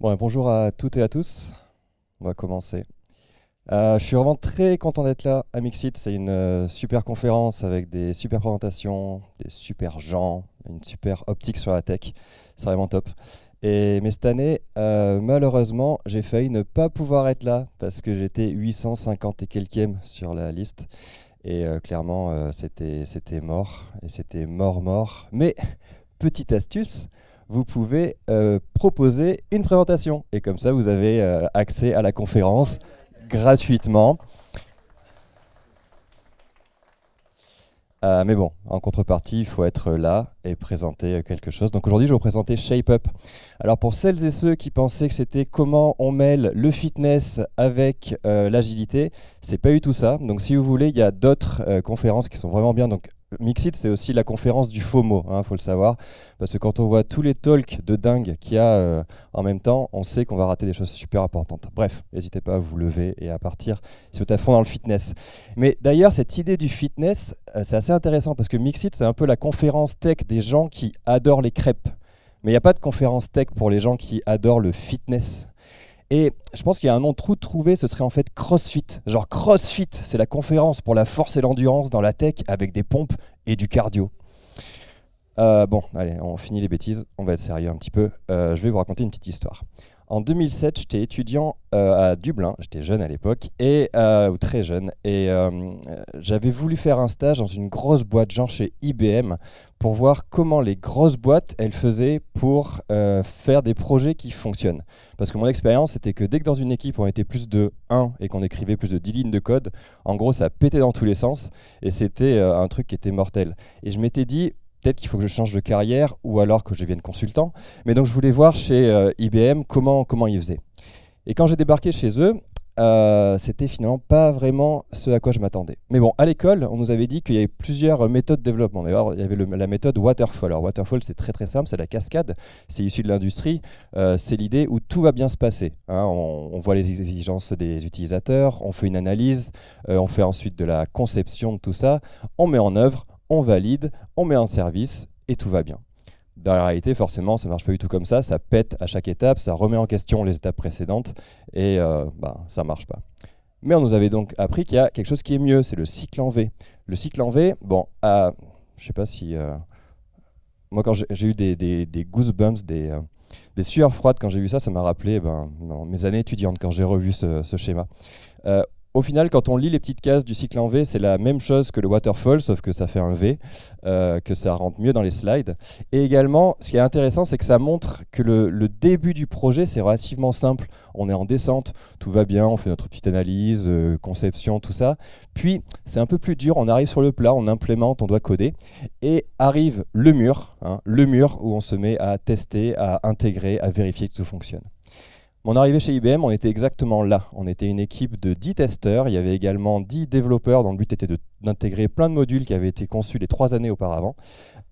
Bon, bonjour à toutes et à tous. On va commencer. Euh, je suis vraiment très content d'être là à Mixit. C'est une euh, super conférence avec des super présentations, des super gens, une super optique sur la tech. C'est vraiment top. Et, mais cette année, euh, malheureusement, j'ai failli ne pas pouvoir être là parce que j'étais 850 et quelques sur la liste. Et clairement, c'était mort. Et c'était mort, mort. Mais petite astuce, vous pouvez euh, proposer une présentation. Et comme ça, vous avez euh, accès à la conférence gratuitement. Euh, mais bon, en contrepartie, il faut être là et présenter quelque chose. Donc aujourd'hui, je vais vous présenter Shape Up. Alors pour celles et ceux qui pensaient que c'était comment on mêle le fitness avec l'agilité, l'agilité, c'est pas eu tout ça. Donc si vous voulez, il y a d'autres conférences qui sont vraiment bien. Donc Mixit, c'est aussi la conférence du FOMO, il hein, faut le savoir. Parce que quand on voit tous les talks de dingue qu'il y a euh, en même temps, on sait qu'on va rater des choses super importantes. Bref, n'hésitez pas à vous lever et à partir si vous êtes à fond dans le fitness. Mais d'ailleurs, cette idée du fitness, euh, c'est assez intéressant parce que Mixit, c'est un peu la conférence tech des gens qui adorent les crêpes. Mais il n'y a pas de conférence tech pour les gens qui adorent le fitness. Et je pense qu'il y a un nom trou trouvé, ce serait en fait CrossFit. Genre CrossFit, c'est la conférence pour la force et l'endurance dans la tech avec des pompes et du cardio. Euh, bon, allez, on finit les bêtises, on va être sérieux un petit peu. Euh, je vais vous raconter une petite histoire. En 2007, j'étais étudiant euh, à Dublin, j'étais jeune à l'époque, et euh, très jeune, et euh, j'avais voulu faire un stage dans une grosse boîte, genre chez IBM, pour voir comment les grosses boîtes, elles faisaient pour faire des projets qui fonctionnent. Parce que mon expérience, c'était que dès que dans une équipe, on était plus de 1 et qu'on écrivait plus de 10 lignes de code, en gros, ça pétait dans tous les sens, et c'était un truc qui était mortel. Et je m'étais dit, peut-être qu'il faut que je change de carrière ou alors que je devienne consultant. Mais donc je voulais voir chez euh, IBM comment, comment ils faisaient. Et quand j'ai débarqué chez eux, euh, c'était finalement pas vraiment ce à quoi je m'attendais. Mais bon, à l'école, on nous avait dit qu'il y avait plusieurs euh, méthodes de développement. D'ailleurs, il y avait la méthode waterfall. Alors waterfall, c'est très très simple, c'est la cascade, c'est issu de l'industrie, c'est l'idée où tout va bien se passer. Hein. on, voit les exigences des utilisateurs, on fait une analyse, on fait ensuite de la conception de tout ça, on met en œuvre, on valide, on met en service et tout va bien. Dans la réalité, forcément, ça marche pas du tout comme ça, ça pète à chaque étape, ça remet en question les étapes précédentes et euh, bah, ça marche pas. Mais on nous avait donc appris qu'il y a quelque chose qui est mieux, c'est le cycle en V. Le cycle en V, bon, euh, je sais pas si... Euh, moi, quand j'ai eu des, goosebumps, euh, des, sueurs froides quand j'ai vu ça, ça m'a rappelé ben, mes années étudiantes quand j'ai revu ce schéma. Euh, au final, quand on lit les petites cases du cycle en V, c'est la même chose que le waterfall, sauf que ça fait un V, euh, que ça rentre mieux dans les slides. Et également, ce qui est intéressant, c'est que ça montre que le, début du projet, c'est relativement simple. On est en descente, tout va bien, on fait notre petite analyse, euh, conception, tout ça. Puis, c'est un peu plus dur, on arrive sur le plat, on implémente, on doit coder. Et arrive le mur, hein, le mur où on se met à tester, à intégrer, à vérifier que tout fonctionne. Mon arrivée chez IBM, on était exactement là. On était une équipe de 10 testeurs, il y avait également 10 développeurs dont le but était d'intégrer plein de modules qui avaient été conçus les 3 années auparavant.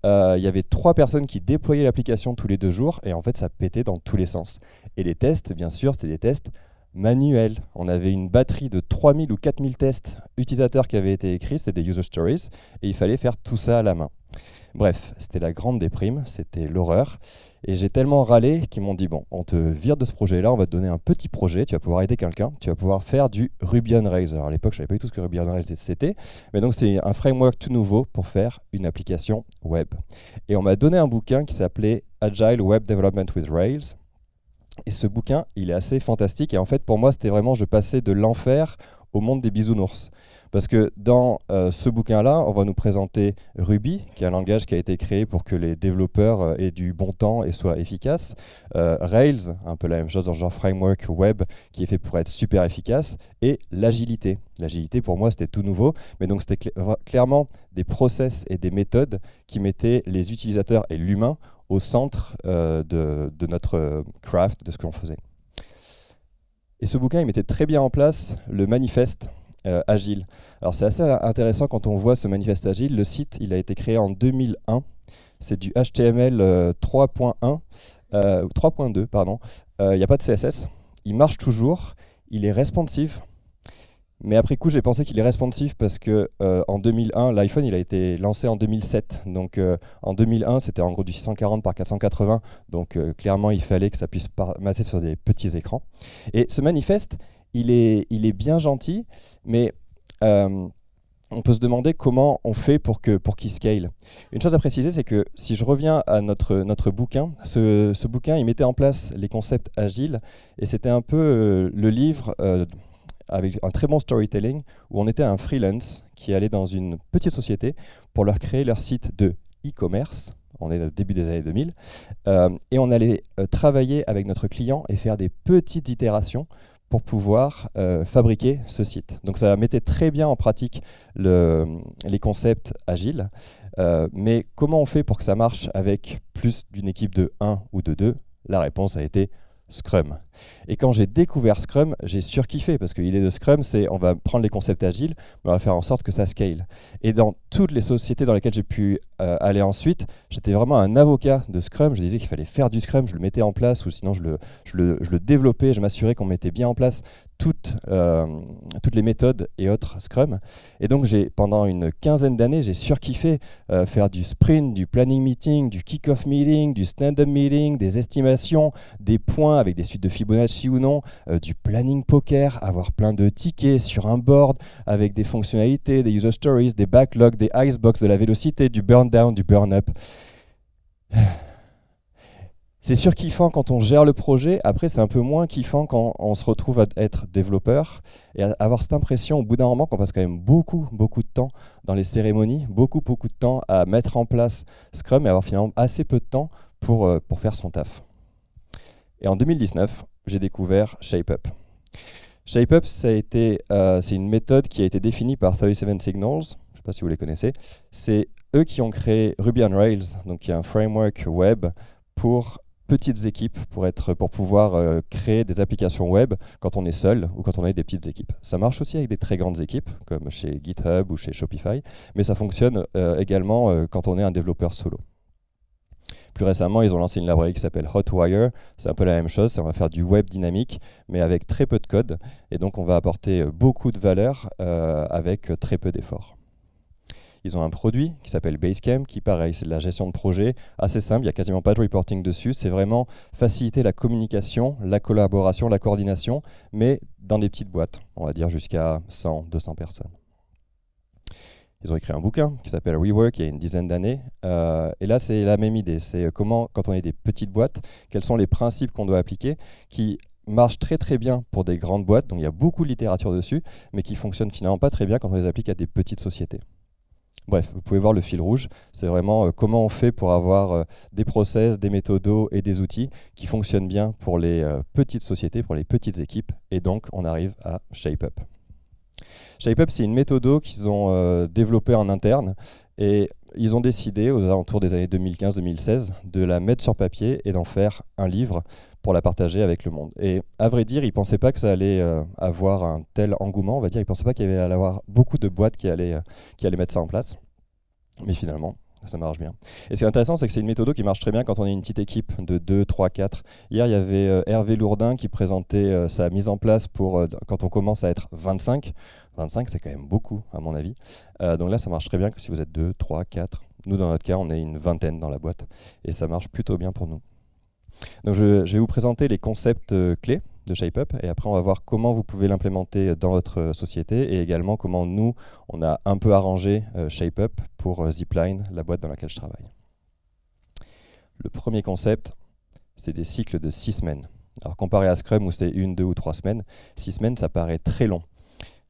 Euh, il y avait 3 personnes qui déployaient l'application tous les 2 jours et en fait ça pétait dans tous les sens. Et les tests, bien sûr, c'était des tests manuels. On avait une batterie de 3000 ou 4000 tests utilisateurs qui avaient été écrits, c'était des user stories, et il fallait faire tout ça à la main. Bref, c'était la grande déprime, c'était l'horreur. Et j'ai tellement râlé qu'ils m'ont dit bon, on te vire de ce projet-là, on va te donner un petit projet, tu vas pouvoir aider quelqu'un, tu vas pouvoir faire du Ruby on Rails. Alors à l'époque, je savais pas du tout ce que Ruby on Rails c'était, mais donc c'est un framework tout nouveau pour faire une application web. Et on m'a donné un bouquin qui s'appelait Agile Web Development with Rails. Et ce bouquin, il est assez fantastique. Et en fait, pour moi, c'était vraiment, je passais de l'enfer au monde des bisounours. Parce que dans euh, ce bouquin-là, on va nous présenter Ruby, qui est un langage qui a été créé pour que les développeurs euh, aient du bon temps et soient efficaces. Euh, Rails, un peu la même chose, dans genre framework web, qui est fait pour être super efficace. Et l'agilité. L'agilité, pour moi, c'était tout nouveau. Mais donc, c'était clairement des process et des méthodes qui mettaient les utilisateurs et l'humain au centre de, de notre craft, de ce que l'on faisait. Et ce bouquin, il mettait très bien en place le manifeste euh, agile. Alors c'est assez intéressant quand on voit ce manifeste agile. Le site, il a été créé en 2001. C'est du HTML 3.1, 3.2, pardon. Euh, il n'y a pas de CSS. Il marche toujours. Il est responsive. Mais après coup, j'ai pensé qu'il est responsive parce que euh, en 2001, l'iPhone il a été lancé en 2007. Donc en 2001, c'était en gros du 640 par 480. Donc clairement, il fallait que ça puisse passer sur des petits écrans. Et ce manifeste, il est, bien gentil, mais euh, on peut se demander comment on fait pour qu'il scale. Une chose à préciser, c'est que si je reviens à notre, bouquin, ce, bouquin, il mettait en place les concepts agiles, et c'était un peu euh, le livre euh, avec un très bon storytelling, où on était un freelance qui allait dans une petite société pour leur créer leur site de e-commerce, on est au début des années 2000, et on allait travailler avec notre client et faire des petites itérations pour pouvoir euh, fabriquer ce site. Donc ça mettait très bien en pratique les concepts agiles, euh, mais comment on fait pour que ça marche avec plus d'une équipe de 1 ou de 2 La réponse a été Scrum. Et quand j'ai découvert Scrum, j'ai surkiffé parce que l'idée de Scrum, c'est on va prendre les concepts agiles, on va faire en sorte que ça scale. Et dans toutes les sociétés dans lesquelles j'ai pu euh, aller ensuite, j'étais vraiment un avocat de Scrum. Je disais qu'il fallait faire du Scrum, je le mettais en place ou sinon je le, je le, je le développais, je m'assurais qu'on mettait bien en place tout, euh, toutes, les méthodes et autres Scrum. Et donc, j'ai pendant une quinzaine d'années, j'ai surkiffé euh, faire du sprint, du planning meeting, du kick-off meeting, du stand-up meeting, des estimations, des points avec des suites de Fibonacci ou non, euh, du planning poker, avoir plein de tickets sur un board avec des fonctionnalités, des user stories, des backlogs, des icebox, de la vélocité, du burn-down, du burn-up. C'est sûr kiffant quand on gère le projet, après c'est un peu moins kiffant quand on se retrouve à être développeur et à avoir cette impression au bout d'un moment qu'on passe quand même beaucoup, beaucoup de temps dans les cérémonies, beaucoup, beaucoup de temps à mettre en place Scrum et avoir finalement assez peu de temps pour, euh, pour faire son taf. Et en 2019, j'ai découvert ShapeUp. ShapeUp, été, euh, c'est une méthode qui a été définie par 37 Signals, je ne sais pas si vous les connaissez, c'est eux qui ont créé Ruby on Rails, donc qui est un framework web pour petites équipes pour, être, pour pouvoir euh, créer des applications web quand on est seul ou quand on a des petites équipes. Ça marche aussi avec des très grandes équipes, comme chez GitHub ou chez Shopify, mais ça fonctionne euh, également euh, quand on est un développeur solo. Plus récemment, ils ont lancé une librairie qui s'appelle Hotwire. C'est un peu la même chose, on va faire du web dynamique, mais avec très peu de code. Et donc, on va apporter beaucoup de valeur avec très peu d'efforts. Ils ont un produit qui s'appelle Basecamp, qui pareil, c'est de la gestion de projet, assez simple, il n'y a quasiment pas de reporting dessus, c'est vraiment faciliter la communication, la collaboration, la coordination, mais dans des petites boîtes, on va dire jusqu'à 100, 200 personnes. Ils ont écrit un bouquin qui s'appelle Rework il y a une dizaine d'années. Euh, et là, c'est la même idée. C'est euh, comment, quand on est des petites boîtes, quels sont les principes qu'on doit appliquer qui marchent très très bien pour des grandes boîtes, donc il y a beaucoup de littérature dessus, mais qui fonctionnent finalement pas très bien quand on les applique à des petites sociétés. Bref, vous pouvez voir le fil rouge. C'est vraiment euh, comment on fait pour avoir euh, des process, des méthodos et des outils qui fonctionnent bien pour les euh, petites sociétés, pour les petites équipes. Et donc, on arrive à ShapeUp. ShapeUp, c'est une méthode qu'ils ont développée en interne et ils ont décidé, aux alentours des années 2015-2016, de la mettre sur papier et d'en faire un livre pour la partager avec le monde. Et à vrai dire, ils ne pensaient pas que ça allait euh, avoir un tel engouement, on va dire. Ils ne pensaient pas qu'il y allait avoir beaucoup de boîtes qui allaient, euh, qui allaient mettre ça en place. Mais finalement, ça marche bien. Et ce qui est intéressant, c'est que c'est une méthode qui marche très bien quand on est une petite équipe de 2, 3, 4. Hier, il y avait euh, Hervé Lourdin qui présentait sa mise en place pour quand on commence à être 25. 25, c'est quand même beaucoup, à mon avis. donc là, ça marche très bien que si vous êtes 2, 3, 4. Nous, dans notre cas, on est une vingtaine dans la boîte. Et ça marche plutôt bien pour nous je, vais vous présenter les concepts euh, clés de ShapeUp et après on va voir comment vous pouvez l'implémenter euh, dans votre euh, société et également comment nous on a un peu arrangé ShapeUp pour Zipline, la boîte dans laquelle je travaille. Le premier concept, c'est des cycles de six semaines. Alors comparé à Scrum où c'est une, deux ou trois semaines, six semaines ça paraît très long.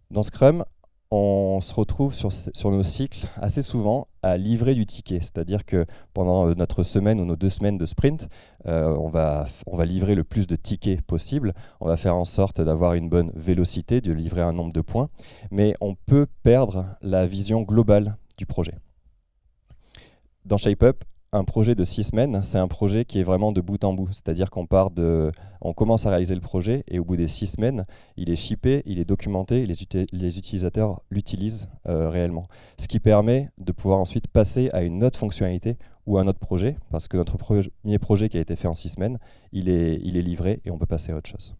Dans Scrum, on se retrouve sur, nos cycles assez souvent à livrer du ticket. C'est-à-dire que pendant euh, notre semaine ou nos deux semaines de sprint, euh, on, va, on va livrer le plus de tickets possible. On va faire en sorte d'avoir une bonne vélocité, de livrer un nombre de points. Mais on peut perdre la vision globale du projet. Dans ShapeUp, un projet de six semaines, c'est un projet qui est vraiment de bout en bout. C'est-à-dire qu'on part de, on commence à réaliser le projet et au bout des six semaines, il est shippé, il est documenté, les, les utilisateurs l'utilisent euh, réellement. Ce qui permet de pouvoir ensuite passer à une autre fonctionnalité ou à un autre projet, parce que notre premier projet qui a été fait en six semaines, il est, il est livré et on peut passer à autre chose.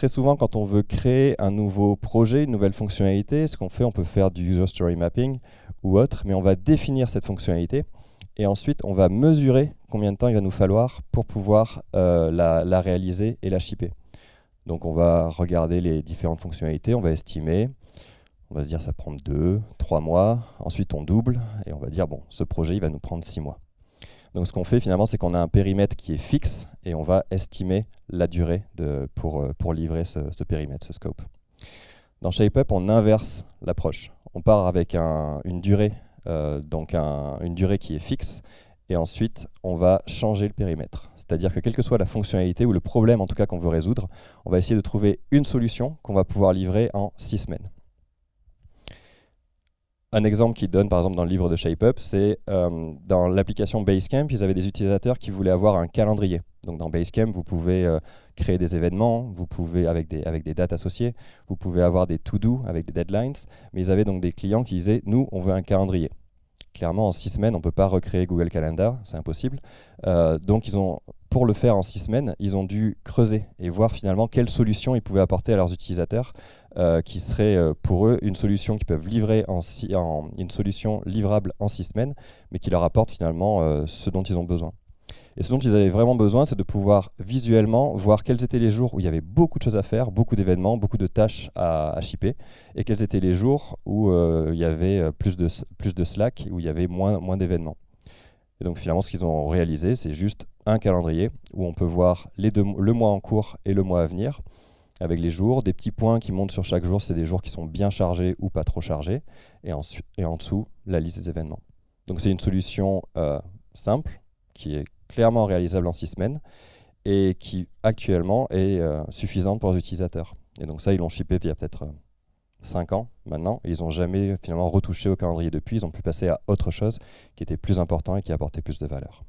très souvent, quand on veut créer un nouveau projet, une nouvelle fonctionnalité, ce qu'on fait, on peut faire du user story mapping ou autre, mais on va définir cette fonctionnalité et ensuite on va mesurer combien de temps il va nous falloir pour pouvoir euh, la, réaliser et la shipper. Donc on va regarder les différentes fonctionnalités, on va estimer, on va se dire ça prend deux trois mois, ensuite on double et on va dire bon ce projet il va nous prendre six mois. Donc ce qu'on fait finalement, c'est qu'on a un périmètre qui est fixe et on va estimer la durée euh, pour, livrer ce, périmètre, ce scope. Dans ShapeUp, on inverse l'approche. On part avec une durée, euh, donc une durée qui est fixe, et ensuite on va changer le périmètre. C'est-à-dire que quelle que soit la fonctionnalité ou le problème en tout cas qu'on veut résoudre, on va essayer de trouver une solution qu'on va pouvoir livrer en six semaines un exemple qu'ils donnent, par exemple, dans le livre de ShapeUp, c'est euh, dans l'application Basecamp, ils avaient des utilisateurs qui voulaient avoir un calendrier. Donc dans Basecamp, vous pouvez euh, créer des événements, vous pouvez avec des, avec des dates associées, vous pouvez avoir des to-do avec des deadlines, mais ils avaient donc des clients qui disaient, nous, on veut un calendrier. Clairement, en six semaines, on ne peut pas recréer Google Calendar, c'est impossible. Euh, donc ils ont pour le faire en six semaines, ils ont dû creuser et voir finalement quelles solutions ils pouvaient apporter à leurs utilisateurs, euh, qui serait euh, pour eux une solution qu'ils peuvent livrer en, une solution livrable en six semaines, mais qui leur apporte finalement euh, ce dont ils ont besoin. Et ce dont ils avaient vraiment besoin, c'est de pouvoir visuellement voir quels étaient les jours où il y avait beaucoup de choses à faire, beaucoup d'événements, beaucoup de tâches à, à shipper, et quels étaient les jours où il y avait plus de, plus de slack, où il y avait moins, moins d'événements. Et donc finalement, ce qu'ils ont réalisé, c'est juste un calendrier où on peut voir le mois en cours et le mois à venir avec les jours, des petits points qui montent sur chaque jour, c'est des jours qui sont bien chargés ou pas trop chargés, et en, dessous, la liste des événements. Donc c'est une solution euh, simple, qui est clairement réalisable en six semaines, et qui actuellement est euh, suffisante pour les utilisateurs. Et donc ça, ils l'ont shippé il y a peut-être euh, cinq ans maintenant, et ils n'ont jamais finalement retouché au calendrier depuis, ils ont pu passer à autre chose qui était plus important et qui apportait plus de valeur.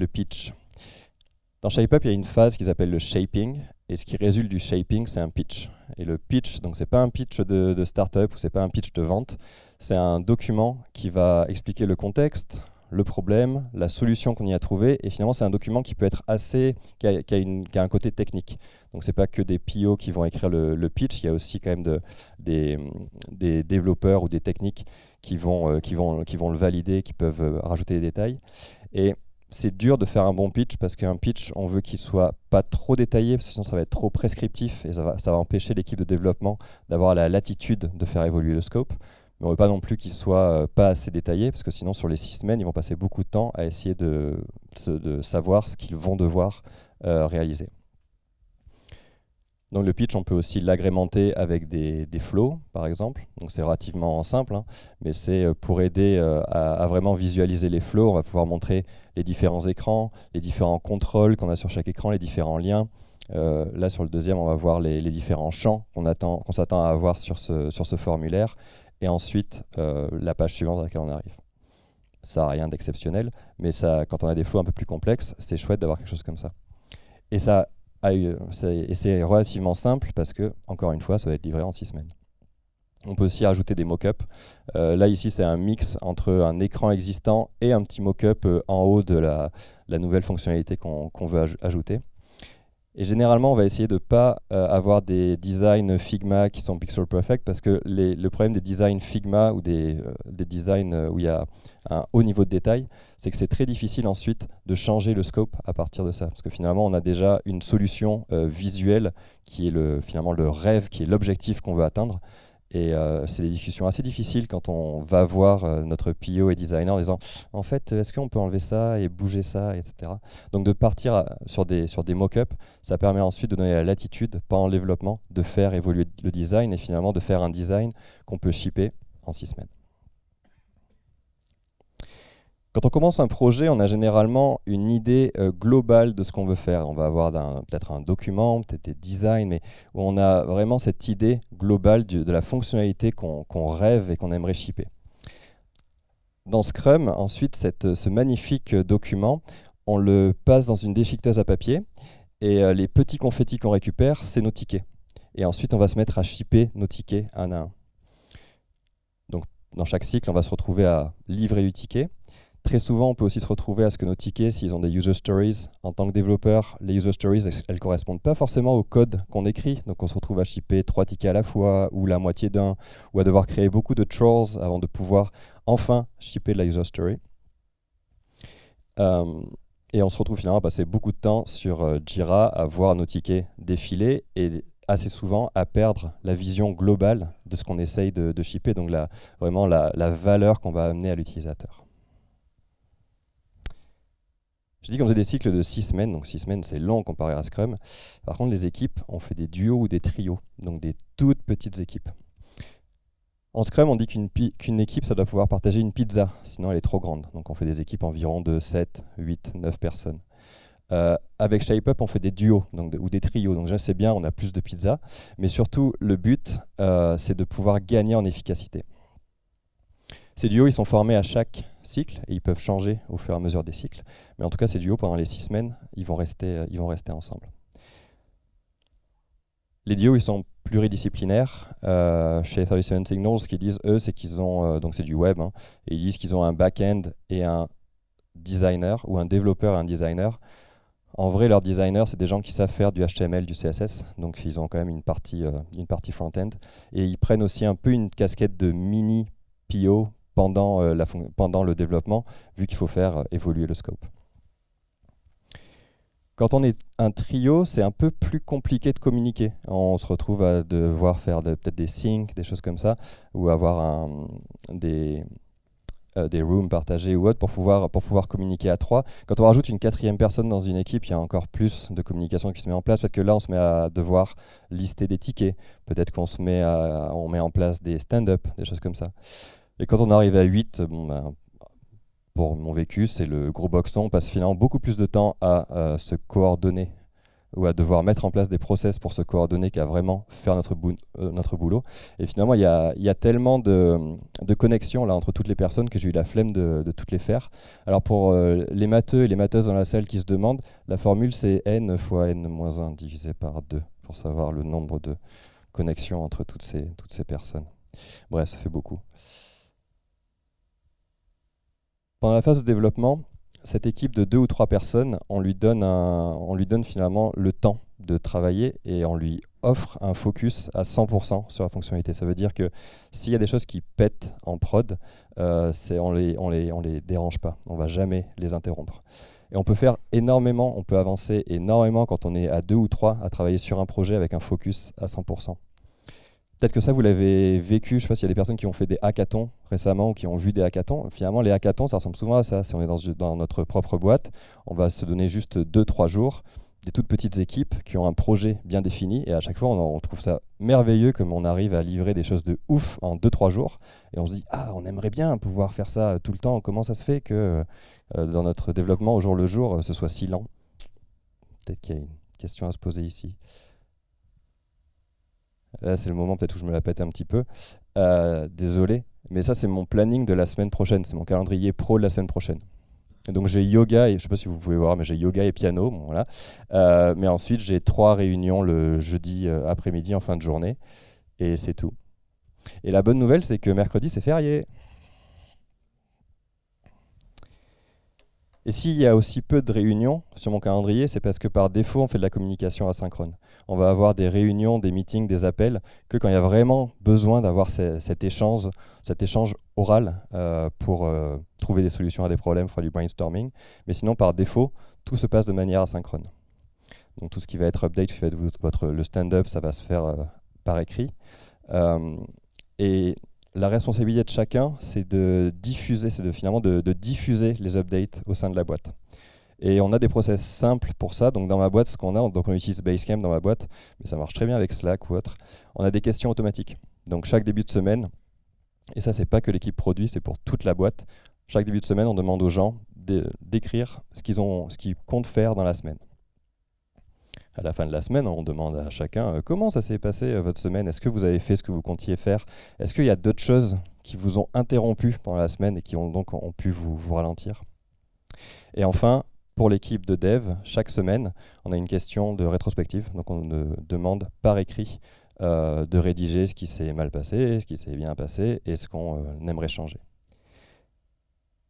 le pitch. Dans ShapeUp, il y a une phase qu'ils appellent le shaping, et ce qui résulte du shaping, c'est un pitch. Et le pitch, donc c'est pas un pitch de, de startup ou c'est pas un pitch de vente, c'est un document qui va expliquer le contexte, le problème, la solution qu'on y a trouvée, et finalement c'est un document qui peut être assez, qui a, une, qui a un côté technique. Donc c'est pas que des PO qui vont écrire le, pitch, il y a aussi quand même de, des, des, développeurs ou des techniques qui vont, euh, qui, vont, qui vont le valider, qui peuvent euh, rajouter des détails. Et c'est dur de faire un bon pitch parce qu'un pitch, on veut qu'il soit pas trop détaillé, parce que sinon ça va être trop prescriptif et ça va, empêcher l'équipe de développement d'avoir la latitude de faire évoluer le scope. Mais on veut pas non plus qu'il soit euh, pas assez détaillé, parce que sinon sur les six semaines, ils vont passer beaucoup de temps à essayer de, savoir ce qu'ils vont devoir euh, réaliser. Donc le pitch, on peut aussi l'agrémenter avec des, des, flows, par exemple. Donc c'est relativement simple, hein. mais c'est euh, pour aider euh, à, vraiment visualiser les flows. On va pouvoir montrer les différents écrans, les différents contrôles qu'on a sur chaque écran, les différents liens. Euh, là, sur le deuxième, on va voir les, différents champs qu'on qu'on s'attend à avoir sur ce, sur ce, formulaire. Et ensuite, la page suivante à laquelle on arrive. Ça n'a rien d'exceptionnel, mais ça, quand on a des flows un peu plus complexes, c'est chouette d'avoir quelque chose comme ça. Et ça ah euh, et c'est relativement simple parce que, encore une fois, ça va être livré en six semaines. On peut aussi rajouter des mock-ups. Euh, là, ici, c'est un mix entre un écran existant et un petit mock-up euh, en haut de la, nouvelle fonctionnalité qu'on veut ajouter. Et généralement, on va essayer de ne pas euh, avoir des designs Figma qui sont pixel perfect parce que le problème des designs Figma ou des, euh, designs euh, où il y a un haut niveau de détail, c'est que c'est très difficile ensuite de changer le scope à partir de ça. Parce que finalement, on a déjà une solution visuelle qui est le, finalement le rêve, qui est l'objectif qu'on veut atteindre. Et euh, c'est des discussions assez difficiles quand on va voir euh, notre PO e et designer en disant en fait, est-ce qu'on peut enlever ça et bouger ça, etc. Donc de partir euh, sur des, sur des mock-ups, ça permet ensuite de donner la latitude pendant le développement de faire évoluer le design et finalement de faire un design qu'on peut shipper en six semaines. Quand on commence un projet, on a généralement une idée euh, globale de ce qu'on veut faire. On va avoir peut-être un document, peut-être des designs, mais où on a vraiment cette idée globale de la fonctionnalité qu'on rêve et qu'on aimerait shipper. Dans Scrum, ensuite, ce magnifique euh, document, on le passe dans une déchiqueteuse à papier et euh, les petits confettis qu'on récupère, c'est nos tickets. Et ensuite, on va se mettre à shipper nos tickets un à un. Donc, dans chaque cycle, on va se retrouver à livrer du ticket Très souvent, on peut aussi se retrouver à ce que nos tickets, s'ils ont des user stories, en tant que développeur, les user stories, elles correspondent pas forcément au code qu'on écrit. Donc on se retrouve à shipper trois tickets à la fois, ou la moitié d'un, ou à devoir créer beaucoup de trolls avant de pouvoir enfin shipper de la user story. Euh, et on se retrouve finalement à passer beaucoup de temps sur euh, Jira à voir nos tickets défiler et assez souvent à perdre la vision globale de ce qu'on essaye de, shipper, donc vraiment la valeur qu'on va amener à l'utilisateur. Je dis qu'on faisait des cycles de 6 semaines, donc 6 semaines c'est long comparé à Scrum. Par contre, les équipes, on fait des duos ou des trios, donc des toutes petites équipes. En Scrum, on dit qu'une équipe, ça doit pouvoir partager une pizza, sinon elle est trop grande. Donc on fait des équipes environ de 7, 8, 9 personnes. Euh, avec ShapeUp, on fait des duos ou des trios. Donc, je sais bien, on a plus de pizzas. Mais surtout, le but, euh, c'est de pouvoir gagner en efficacité. Ces duos, ils sont formés à chaque cycle et ils peuvent changer au fur et à mesure des cycles. Mais en tout cas, ces duos, pendant les six semaines, ils vont rester, euh, ils vont rester ensemble. Les duos, ils sont pluridisciplinaires. Euh, chez 37 Signals, ce qu'ils disent, eux, c'est qu'ils ont, euh, donc c'est du web, hein, et ils disent qu'ils ont un back-end et un designer, ou un développeur et un designer. En vrai, leurs designers, c'est des gens qui savent faire du HTML, du CSS, donc ils ont quand même une partie, une partie front-end. Et ils prennent aussi un peu une casquette de mini PO, euh, pendant, le développement, vu qu'il faut faire euh, évoluer le scope. Quand on est un trio, c'est un peu plus compliqué de communiquer. On se retrouve à devoir faire peut-être des syncs, des choses comme ça, ou avoir euh, des, rooms partagés ou autre pour pouvoir, communiquer à trois. Quand on rajoute une quatrième personne dans une équipe, il y a encore plus de communication qui se met en place. Peut-être que là, on se met à devoir lister des tickets. Peut-être qu'on se met met en place des stand-up, des choses comme ça. Et quand on arrive à 8, ben, pour mon vécu, c'est le gros boxon. On passe finalement beaucoup plus de temps à se coordonner ou à devoir mettre en place des process pour se coordonner qu'à vraiment faire notre, euh, notre boulot. Et finalement, il y a, tellement de, connexions là, entre toutes les personnes que j'ai eu la flemme de, toutes les faire. Alors pour euh, les matheux et les matheuses dans la salle qui se demandent, la formule c'est n fois n-1 moins divisé par 2 pour savoir le nombre de connexions entre toutes ces, toutes ces personnes. Bref, ça fait beaucoup. Pendant la phase de développement, cette équipe de deux ou trois personnes, on lui donne, finalement le temps de travailler et on lui offre un focus à 100% sur la fonctionnalité. Ça veut dire que s'il y a des choses qui pètent en prod, euh, on les, les, on les dérange pas, on ne va jamais les interrompre. Et on peut faire énormément, on peut avancer énormément quand on est à deux ou trois à travailler sur un projet avec un focus à 100%. Peut-être que ça, vous l'avez vécu. Je ne sais pas s'il y a des personnes qui ont fait des hackathons récemment ou qui ont vu des hackathons. Finalement, les hackathons, ça ressemble souvent à ça. Si on est dans, notre propre boîte, on va se donner juste 2-3 jours, des toutes petites équipes qui ont un projet bien défini. Et à chaque fois, on, trouve ça merveilleux comme on arrive à livrer des choses de ouf en 2-3 jours. Et on se dit, ah, on aimerait bien pouvoir faire ça tout le temps. Comment ça se fait que euh, dans notre développement au jour le jour, euh, ce soit si lent Peut-être qu'il y a une question à se poser ici. Là, c'est le moment peut-être où je me la pète un petit peu. Euh, désolé, mais ça, c'est mon planning de la semaine prochaine. C'est mon calendrier pro de la semaine prochaine. Donc j'ai yoga, et je sais pas si vous pouvez voir, mais j'ai yoga et piano. Bon, voilà. Euh, mais ensuite, j'ai trois réunions le jeudi euh, après-midi en fin de journée. Et c'est tout. Et la bonne nouvelle, c'est que mercredi, c'est férié. Et s'il y a aussi peu de réunions sur mon calendrier, c'est parce que par défaut, on fait de la communication asynchrone. On va avoir des réunions, des meetings, des appels, que quand il y a vraiment besoin d'avoir cet échange, cet échange oral euh, pour euh, trouver des solutions à des problèmes, faire du brainstorming. Mais sinon, par défaut, tout se passe de manière asynchrone. Donc tout ce qui va être update, votre, le stand-up, ça va se faire euh, par écrit. et la responsabilité de chacun, c'est de diffuser, c'est de, finalement de, diffuser les updates au sein de la boîte. Et on a des process simples pour ça. Donc dans ma boîte, ce qu'on a, on, donc on utilise Basecamp dans ma boîte, mais ça marche très bien avec Slack ou autre. On a des questions automatiques. Donc chaque début de semaine, et ça c'est pas que l'équipe produit, c'est pour toute la boîte. Chaque début de semaine, on demande aux gens d'écrire ce qu'ils comptent faire dans la semaine à la fin de la semaine, on demande à chacun euh, comment ça s'est passé euh, votre semaine, est-ce que vous avez fait ce que vous comptiez faire, est-ce qu'il y a d'autres choses qui vous ont interrompu pendant la semaine et qui ont donc ont pu vous, ralentir. Et enfin, pour l'équipe de dev, chaque semaine, on a une question de rétrospective. Donc on ne demande par écrit euh, de rédiger ce qui s'est mal passé, ce qui s'est bien passé et ce qu'on aimerait changer.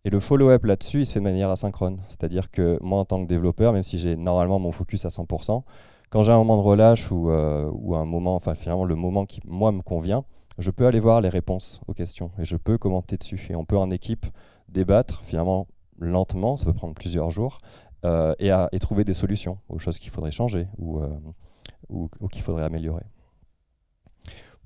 Et le follow-up là-dessus, il se fait de manière asynchrone. C'est-à-dire que moi, en tant que développeur, même si j'ai normalement mon focus à 100%, quand j'ai un moment de relâche euh, ou, un moment, enfin finalement le moment qui, moi, me convient, je peux aller voir les réponses aux questions et je peux commenter dessus. Et on peut en équipe débattre finalement lentement, ça peut prendre plusieurs jours, euh, et, à, trouver des solutions aux choses qu'il faudrait changer ou, euh, qu'il faudrait améliorer.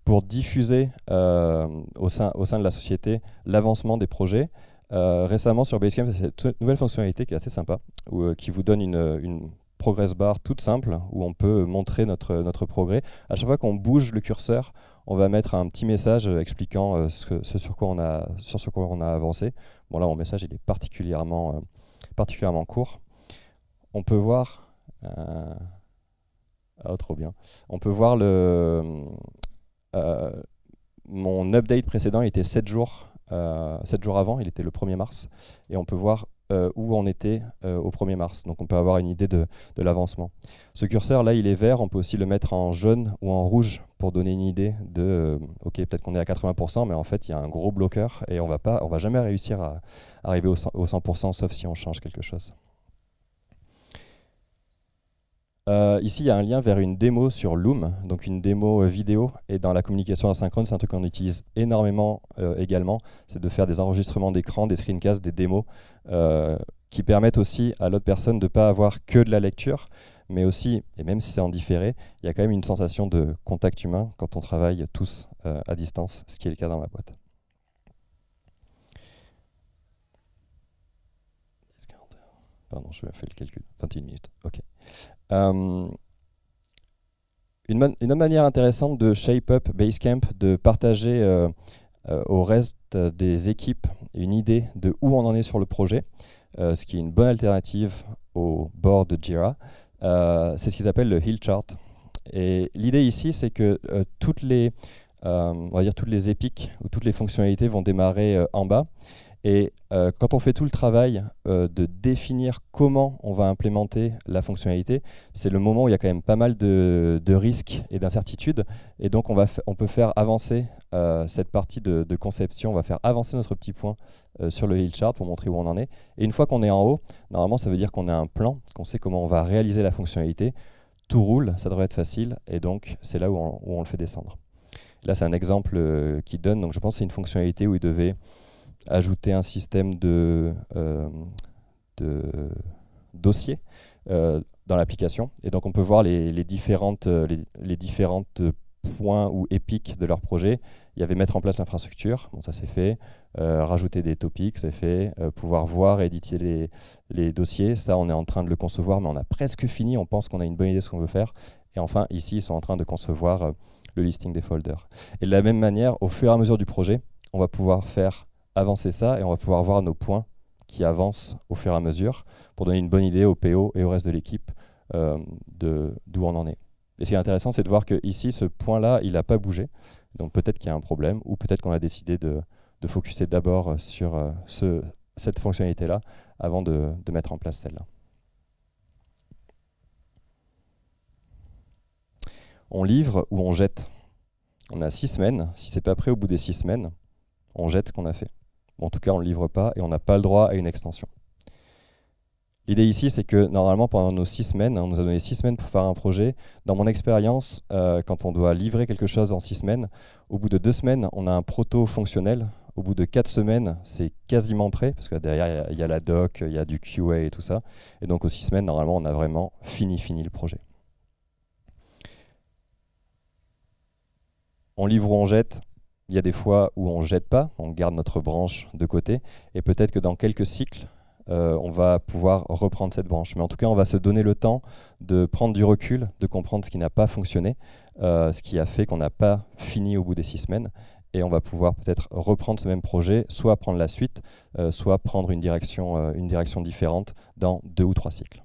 Pour diffuser au, sein, de la société l'avancement des projets, euh, récemment sur Basecamp, c'est cette nouvelle fonctionnalité qui est assez sympa, euh, qui vous donne une, progress bar toute simple, où on peut montrer notre, notre progrès. À chaque fois qu'on bouge le curseur, on va mettre un petit message euh, expliquant ce, ce, sur, quoi on a, sur ce quoi a avancé. Bon là, mon message il est particulièrement, particulièrement court. On peut voir... Ah, trop bien. On peut voir le... mon update précédent était 7 jours 7 euh, jours avant, il était le 1er mars, et on peut voir euh, où on était euh, au 1er mars. Donc on peut avoir une idée de, l'avancement. Ce curseur là, il est vert, on peut aussi le mettre en jaune ou en rouge pour donner une idée de, ok, peut-être qu'on est à 80%, mais en fait il y a un gros bloqueur et on va pas, on va jamais réussir à arriver au 100% sauf si on change quelque chose. Euh, ici, il y a un lien vers une démo sur Loom, donc une démo euh, vidéo. Et dans la communication asynchrone, c'est un truc qu'on utilise énormément euh, également. C'est de faire des enregistrements d'écran, des screencasts, des démos, qui permettent aussi à l'autre personne de ne pas avoir que de la lecture, mais aussi, et même si c'est en différé, il y a quand même une sensation de contact humain quand on travaille tous à distance, ce qui est le cas dans ma boîte. Pardon, je fais le calcul. 21 minutes, ok. Euh, une, autre manière intéressante de shape up Basecamp, de partager euh, euh, au reste des équipes une idée de où on en est sur le projet, ce qui est une bonne alternative au board de Jira, c'est ce qu'ils appellent le hill chart. Et l'idée ici, c'est que toutes les on va dire toutes les épiques ou toutes les fonctionnalités vont démarrer en bas et euh, quand on fait tout le travail euh, de définir comment on va implémenter la fonctionnalité, c'est le moment où il y a quand même pas mal de, risques et d'incertitudes. Et donc on, va on peut faire avancer euh, cette partie de, conception, on va faire avancer notre petit point sur le hill chart pour montrer où on en est. Et une fois qu'on est en haut, normalement ça veut dire qu'on a un plan, qu'on sait comment on va réaliser la fonctionnalité. Tout roule, ça devrait être facile, et donc c'est là où on, le fait descendre. Là c'est un exemple qui donne, donc je pense que c'est une fonctionnalité où il devait ajouter un système de, euh, dossiers euh, dans l'application. Et donc on peut voir les, différents différentes, euh, les, différentes points ou épiques de leur projet. Il y avait mettre en place l'infrastructure, bon, ça c'est fait. rajouter des topics, c'est fait. pouvoir voir et éditer les, dossiers, ça on est en train de le concevoir, mais on a presque fini, on pense qu'on a une bonne idée de ce qu'on veut faire. Et enfin, ici, ils sont en train de concevoir le listing des folders. Et de la même manière, au fur et à mesure du projet, on va pouvoir faire avancer ça et on va pouvoir voir nos points qui avancent au fur et à mesure pour donner une bonne idée au PO et au reste de l'équipe euh, d'où on en est. Et ce qui est intéressant, c'est de voir que ici, ce point-là, il n'a pas bougé. Donc peut-être qu'il y a un problème ou peut-être qu'on a décidé de, de focuser d'abord sur euh, ce, cette fonctionnalité-là avant de, mettre en place celle-là. On livre ou on jette. On a six semaines. Si c'est pas prêt au bout des six semaines, on jette ce qu'on a fait en tout cas, on ne le livre pas et on n'a pas le droit à une extension. L'idée ici, c'est que normalement, pendant nos six semaines, on nous a donné six semaines pour faire un projet. Dans mon expérience, euh, quand on doit livrer quelque chose en six semaines, au bout de deux semaines, on a un proto fonctionnel. Au bout de quatre semaines, c'est quasiment prêt, parce que derrière, il y, y, a la doc, il y a du QA et tout ça. Et donc, aux six semaines, normalement, on a vraiment fini, fini le projet. On livre ou on jette, il y a des fois où on ne jette pas, on garde notre branche de côté, et peut-être que dans quelques cycles, euh, on va pouvoir reprendre cette branche. Mais en tout cas, on va se donner le temps de prendre du recul, de comprendre ce qui n'a pas fonctionné, euh, ce qui a fait qu'on n'a pas fini au bout des six semaines, et on va pouvoir peut-être reprendre ce même projet, soit prendre la suite, euh, soit prendre une direction différente dans deux ou trois cycles.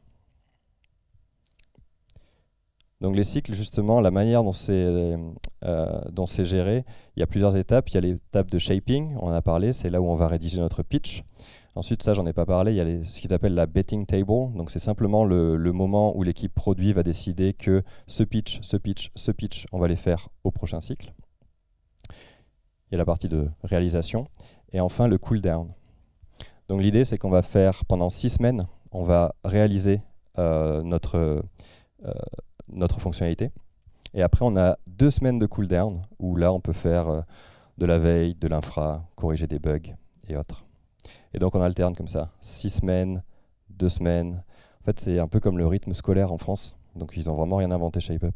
Donc les cycles, justement, la manière euh, euh, dont c'est géré, il y a plusieurs étapes. Il y a l'étape de shaping, on en a parlé, c'est là où on va rédiger notre pitch. Ensuite, ça, j'en ai pas parlé, il y a ce qu'ils appellent la betting table. Donc, c'est simplement le, moment où l'équipe produit va décider que ce pitch, ce pitch, ce pitch, on va les faire au prochain cycle. Il y a la partie de réalisation. Et enfin, le cool down. Donc, l'idée, c'est qu'on va faire pendant six semaines, on va réaliser euh, notre, notre fonctionnalité. Et après, on a deux semaines de cooldown, où là, on peut faire euh, de la veille, de l'infra, corriger des bugs et autres. Et donc, on alterne comme ça. Six semaines, deux semaines. En fait, c'est un peu comme le rythme scolaire en France. Donc, ils n'ont vraiment rien inventé, ShapeUp.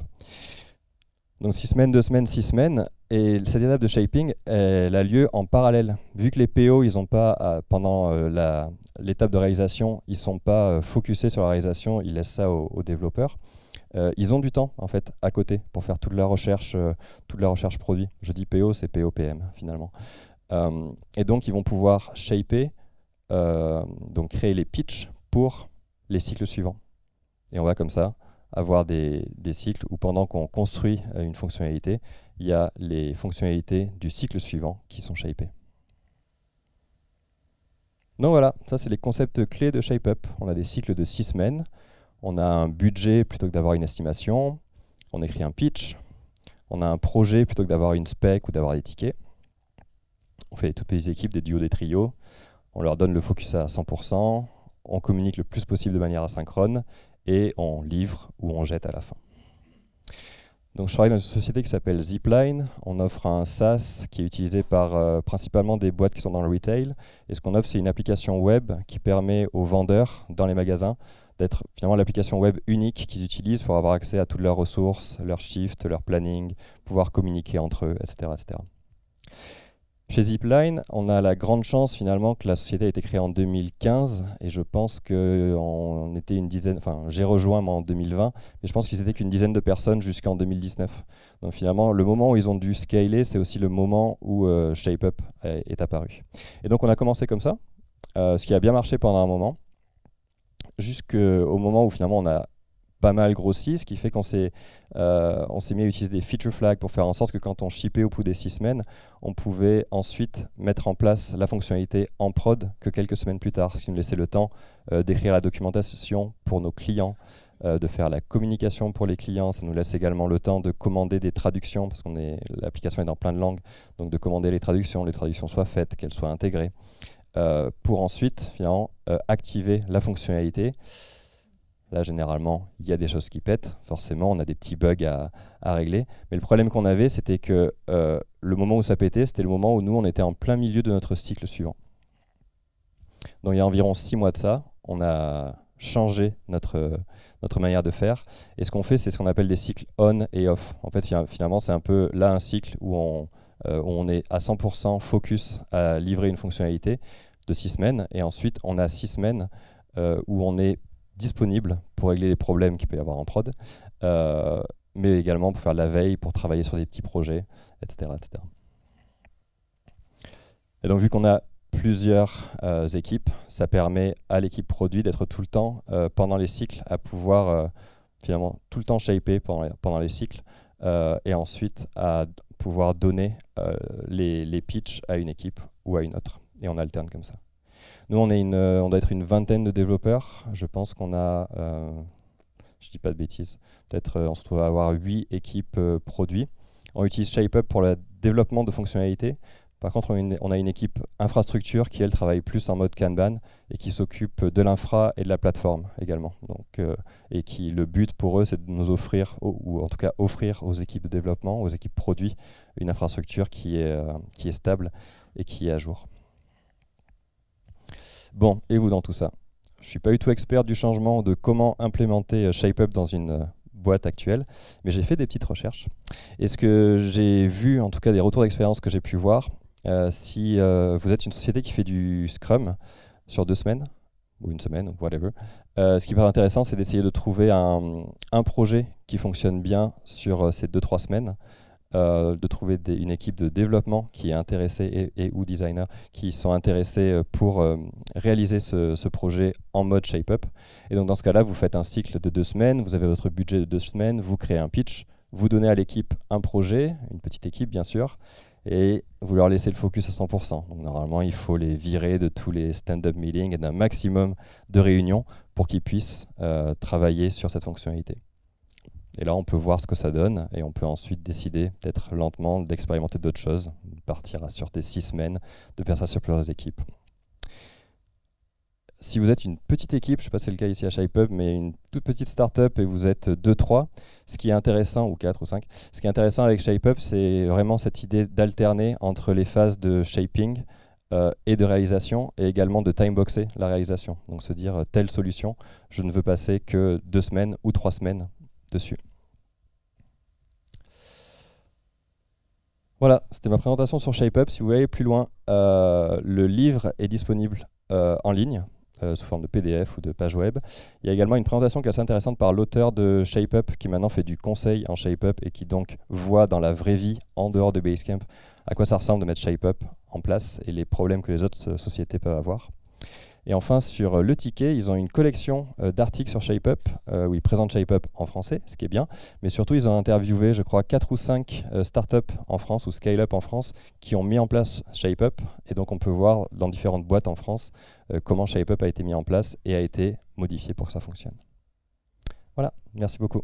Donc, six semaines, deux semaines, six semaines. Et cette étape de shaping, elle a lieu en parallèle. Vu que les PO, ils ont pas, euh, pendant euh, l'étape de réalisation, ils ne sont pas focusés sur la réalisation, ils laissent ça aux développeurs. Euh, ils ont du temps en fait à côté pour faire toute la recherche, euh, toute la recherche produit. Je dis PO, c'est POPM finalement. Euh, et donc ils vont pouvoir shaper, donc créer les pitches pour les cycles suivants. Et on va comme ça avoir des, des cycles où pendant qu'on construit une fonctionnalité, il y a les fonctionnalités du cycle suivant qui sont shapées. Donc voilà, ça c'est les concepts clés de ShapeUp. On a des cycles de six semaines, on a un budget plutôt que d'avoir une estimation, on écrit un pitch, on a un projet plutôt que d'avoir une spec ou d'avoir des tickets. On fait des toutes petites équipes, des duos, des trios, on leur donne le focus à 100%, on communique le plus possible de manière asynchrone et on livre ou on jette à la fin. Donc je travaille dans une société qui s'appelle Zipline. On offre un SaaS qui est utilisé par euh, principalement des boîtes qui sont dans le retail. Et ce qu'on offre, c'est une application web qui permet aux vendeurs dans les magasins d'être finalement l'application web unique qu'ils utilisent pour avoir accès à toutes leurs ressources, leurs shifts, leur planning, pouvoir communiquer entre eux, etc. Chez Zipline, on a la grande chance finalement que la société a été créée en 2015 et je pense qu'on était une dizaine, enfin j'ai rejoint en 2020, mais je pense qu'ils étaient qu'une dizaine de personnes jusqu'en 2019. Donc finalement, le moment où ils ont dû scaler, c'est aussi le moment où euh, ShapeUp est, apparu. Et donc on a commencé comme ça, euh, ce qui a bien marché pendant un moment jusqu'au moment où finalement on a pas mal grossi, ce qui fait qu'on s'est euh, s'est mis à utiliser des feature flags pour faire en sorte que quand on shippait au bout des six semaines, on pouvait ensuite mettre en place la fonctionnalité en prod que quelques semaines plus tard, ce qui nous laissait le temps euh, d'écrire la documentation pour nos clients, euh, de faire la communication pour les clients. Ça nous laisse également le temps de commander des traductions, parce que l'application est dans plein de langues, donc de commander les traductions, les traductions soient faites, qu'elles soient intégrées. Euh, pour ensuite finalement euh, activer la fonctionnalité. Là, généralement, il y a des choses qui pètent. Forcément, on a des petits bugs à, régler. Mais le problème qu'on avait, c'était que euh, le moment où ça pétait, c'était le moment où nous, on était en plein milieu de notre cycle suivant. Donc, il y a environ six mois de ça, on a changé notre, notre manière de faire. Et ce qu'on fait, c'est ce qu'on appelle des cycles on et off. En fait, finalement, c'est un peu là un cycle où on, où euh, on est à 100% focus à livrer une fonctionnalité de six semaines. Et ensuite, on a six semaines euh, où on est disponible pour régler les problèmes qu'il peut y avoir en prod, euh, mais également pour faire de la veille, pour travailler sur des petits projets, etc. Et donc, vu qu'on a plusieurs équipes, ça permet à l'équipe produit d'être tout le temps, pendant les cycles, à pouvoir finalement tout le temps shaper pendant les, pendant les cycles, et ensuite à pouvoir donner euh, les, les pitchs à une équipe ou à une autre. Et on alterne comme ça. Nous, on, est une, euh, on doit être une vingtaine de développeurs. Je pense qu'on a, euh, je dis pas de bêtises, peut-être on se retrouve à avoir huit équipes produits. On utilise ShapeUp pour le développement de fonctionnalités. Par contre, on a, une, équipe infrastructure qui, elle, travaille plus en mode Kanban et qui s'occupe de l'infra et de la plateforme également. Donc, euh, et qui, le but pour eux, c'est de nous offrir, ou, en tout cas offrir aux équipes de développement, aux équipes produits, une infrastructure qui est, euh, qui est stable et qui est à jour. Bon, et vous dans tout ça Je ne suis pas du tout expert du changement de comment implémenter euh, ShapeUp dans une boîte actuelle, mais j'ai fait des petites recherches. Et ce que j'ai vu, en tout cas des retours d'expérience que j'ai pu voir, euh, si euh, vous êtes une société qui fait du Scrum sur deux semaines, ou une semaine, ou whatever. Euh, ce qui paraît intéressant, c'est d'essayer de trouver un, projet qui fonctionne bien sur ces deux, trois semaines, de trouver une équipe de développement qui est intéressée et, ou designer qui sont intéressés pour réaliser ce, projet en mode shape-up. Et donc dans ce cas-là, vous faites un cycle de deux semaines, vous avez votre budget de deux semaines, vous créez un pitch, vous donnez à l'équipe un projet, une petite équipe bien sûr, et vouloir laisser le focus à 100%. Donc normalement, il faut les virer de tous les stand-up meetings et d'un maximum de réunions pour qu'ils puissent euh, travailler sur cette fonctionnalité. Et là, on peut voir ce que ça donne et on peut ensuite décider d'être lentement, d'expérimenter d'autres choses, de partir sur des six semaines, de faire ça sur plusieurs équipes si vous êtes une petite équipe, je ne sais pas si c'est le cas ici à ShapeUp, mais une toute petite start-up et vous êtes 2-3, ce qui est intéressant, ou 4 ou 5, ce qui est intéressant avec ShapeUp, c'est vraiment cette idée d'alterner entre les phases de shaping euh, et de réalisation et également de timeboxer la réalisation. Donc se dire euh, telle solution, je ne veux passer que deux semaines ou trois semaines dessus. Voilà, c'était ma présentation sur ShapeUp. Si vous voulez aller plus loin, euh, le livre est disponible en ligne. Euh, sous forme de PDF ou de page web. Il y a également une présentation qui est assez intéressante par l'auteur de ShapeUp qui maintenant fait du conseil en ShapeUp et qui donc voit dans la vraie vie, en dehors de Basecamp, à quoi ça ressemble de mettre ShapeUp en place et les problèmes que les autres sociétés peuvent avoir. Et enfin, sur euh, le ticket, ils ont une collection euh, d'articles sur ShapeUp, euh, où ils présentent ShapeUp en français, ce qui est bien. Mais surtout, ils ont interviewé, je crois, 4 ou 5 startups en France ou scale-up en France qui ont mis en place ShapeUp. Et donc, on peut voir dans différentes boîtes en France comment ShapeUp a été mis en place et a été modifié pour que ça fonctionne. Voilà, merci beaucoup.